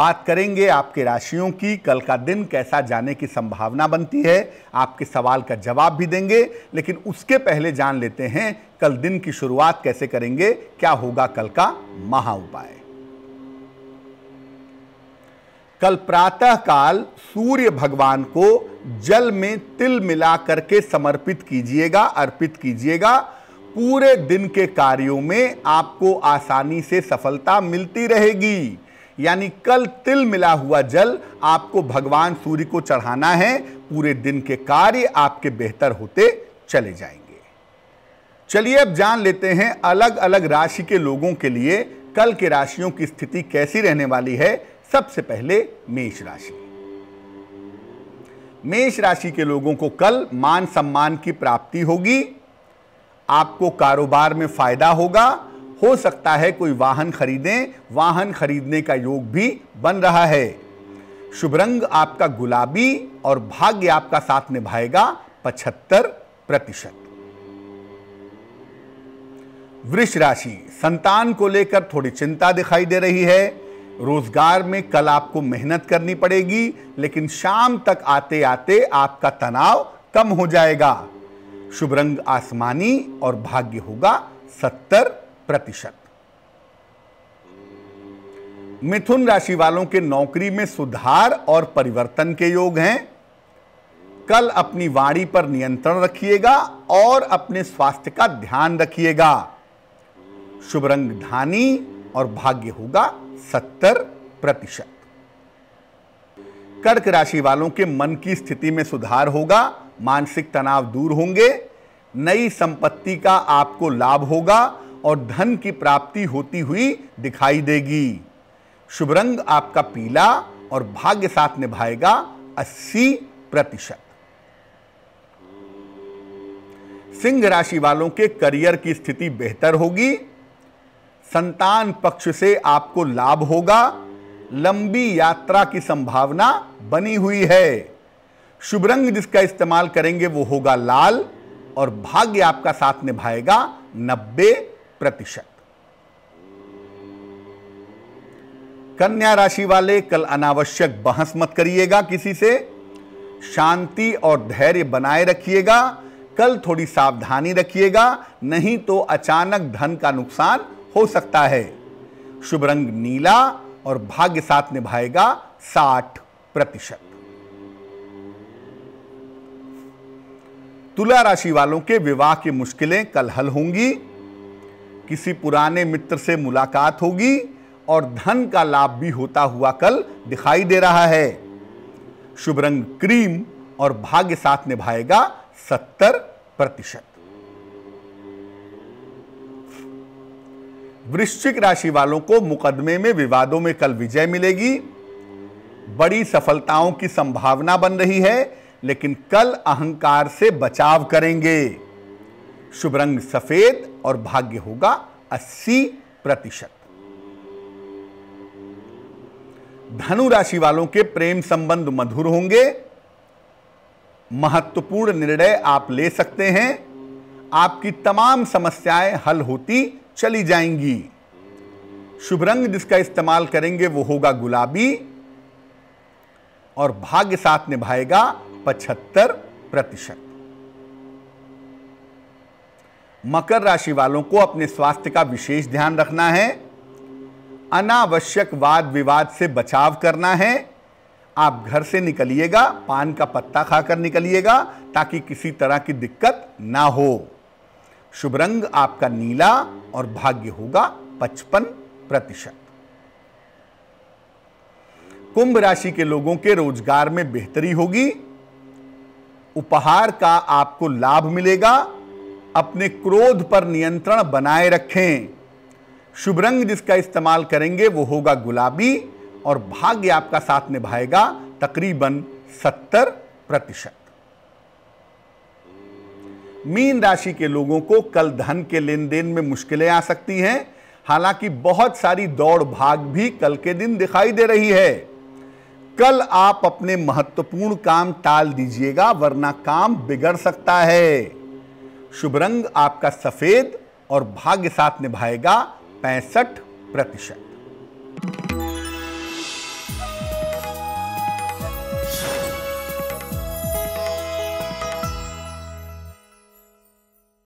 बात करेंगे आपके राशियों की कल का दिन कैसा जाने की संभावना बनती है आपके सवाल का जवाब भी देंगे लेकिन उसके पहले जान लेते हैं कल दिन की शुरुआत कैसे करेंगे क्या होगा कल का महा उपाय कल प्रातः काल सूर्य भगवान को जल में तिल मिला करके समर्पित कीजिएगा अर्पित कीजिएगा पूरे दिन के कार्यों में आपको आसानी से सफलता मिलती रहेगी यानी कल तिल मिला हुआ जल आपको भगवान सूर्य को चढ़ाना है पूरे दिन के कार्य आपके बेहतर होते चले जाएंगे चलिए अब जान लेते हैं अलग अलग राशि के लोगों के लिए कल के राशियों की स्थिति कैसी रहने वाली है सबसे पहले मेष राशि मेष राशि के लोगों को कल मान सम्मान की प्राप्ति होगी आपको कारोबार में फायदा होगा हो सकता है कोई वाहन खरीदें वाहन खरीदने का योग भी बन रहा है शुभ रंग आपका गुलाबी और भाग्य आपका साथ निभाएगा पचहत्तर प्रतिशत वृष राशि संतान को लेकर थोड़ी चिंता दिखाई दे रही है रोजगार में कल आपको मेहनत करनी पड़ेगी लेकिन शाम तक आते आते आपका तनाव कम हो जाएगा शुभ रंग आसमानी और भाग्य होगा सत्तर प्रतिशत मिथुन राशि वालों के नौकरी में सुधार और परिवर्तन के योग हैं कल अपनी वाणी पर नियंत्रण रखिएगा और अपने स्वास्थ्य का ध्यान रखिएगा शुभ रंग धानी और भाग्य होगा सत्तर प्रतिशत कर्क राशि वालों के मन की स्थिति में सुधार होगा मानसिक तनाव दूर होंगे नई संपत्ति का आपको लाभ होगा और धन की प्राप्ति होती हुई दिखाई देगी शुभ रंग आपका पीला और भाग्य साथ निभाएगा 80 प्रतिशत सिंह राशि वालों के करियर की स्थिति बेहतर होगी संतान पक्ष से आपको लाभ होगा लंबी यात्रा की संभावना बनी हुई है शुभ रंग जिसका इस्तेमाल करेंगे वो होगा लाल और भाग्य आपका साथ निभाएगा नब्बे प्रतिशत कन्या राशि वाले कल अनावश्यक बहस मत करिएगा किसी से शांति और धैर्य बनाए रखिएगा कल थोड़ी सावधानी रखिएगा नहीं तो अचानक धन का नुकसान हो सकता है शुभ रंग नीला और भाग्य साथ निभाएगा साठ प्रतिशत तुला राशि वालों के विवाह की मुश्किलें कल हल होंगी किसी पुराने मित्र से मुलाकात होगी और धन का लाभ भी होता हुआ कल दिखाई दे रहा है शुभ रंग क्रीम और भाग्य साथ निभाएगा सत्तर प्रतिशत वृश्चिक राशि वालों को मुकदमे में विवादों में कल विजय मिलेगी बड़ी सफलताओं की संभावना बन रही है लेकिन कल अहंकार से बचाव करेंगे शुभ रंग सफेद और भाग्य होगा 80 प्रतिशत धनु राशि वालों के प्रेम संबंध मधुर होंगे महत्वपूर्ण निर्णय आप ले सकते हैं आपकी तमाम समस्याएं हल होती चली जाएंगी शुभ रंग जिसका इस्तेमाल करेंगे वो होगा गुलाबी और भाग्य साथ निभाएगा पचहत्तर प्रतिशत मकर राशि वालों को अपने स्वास्थ्य का विशेष ध्यान रखना है अनावश्यक वाद विवाद से बचाव करना है आप घर से निकलिएगा पान का पत्ता खाकर निकलिएगा ताकि किसी तरह की दिक्कत ना हो शुभ रंग आपका नीला और भाग्य होगा पचपन प्रतिशत कुंभ राशि के लोगों के रोजगार में बेहतरी होगी उपहार का आपको लाभ मिलेगा अपने क्रोध पर नियंत्रण बनाए रखें शुभ रंग जिसका इस्तेमाल करेंगे वो होगा गुलाबी और भाग्य आपका साथ निभाएगा तकरीबन सत्तर प्रतिशत मीन राशि के लोगों को कल धन के लेन देन में मुश्किलें आ सकती हैं हालांकि बहुत सारी दौड़ भाग भी कल के दिन दिखाई दे रही है कल आप अपने महत्वपूर्ण काम टाल दीजिएगा वरना काम बिगड़ सकता है शुभ रंग आपका सफेद और भाग्य साथ निभाएगा पैंसठ प्रतिशत